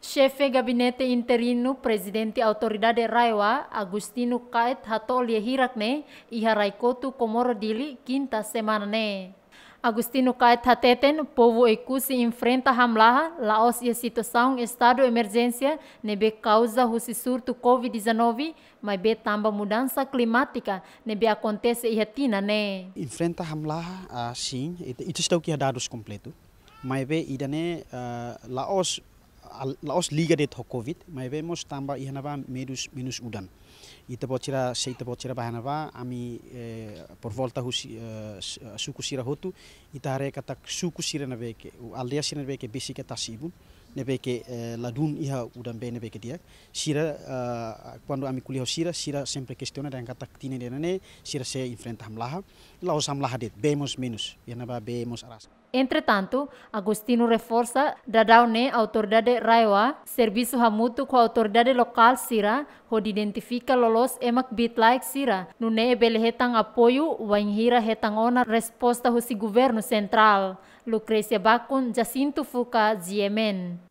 chefe gabinete interino presidente autoridade Raiwa, Agustino Kait hatol Hirakne, iha Raikotu Komoro Dili, quinta semana ne. Agustino Kait Hateten, povo Ecusi infrenta Hamlaha, Laos ia a estado emergencia nebe causa husi surtu Covid-19, mas be tamba mudança climática, nebe iha ihatina ne. Infrenta Hamlaha, asin sim, itu estou aqui a dados completo, mas idane Laos laos liga det to covid mai be mos tamba i ba minus minus udan te pochira seite te pochira ba ami eh, por volta hu eh, suku sira hotu ita hare kata suku sira na beke aldea sira na beke bisi tasibu ne beke eh, ladun iha udan be beke dia sira quando ami kuliah sira sira sempre questiona dan kata tine ne sira se enfrenta hamlaha laos hamlaha det bemos minus ihana ba bemos aras Entretanto, Agustino Reforza, da une autoridade raiwa, serviço hamutu ko autoridade local sira, ho identifica lolos e emak bitlaik sira, nune ebele hetang apoio, hetang ona resposta si governo central. Lucrecia Bacon, Jacinto Fuca, Ziemen.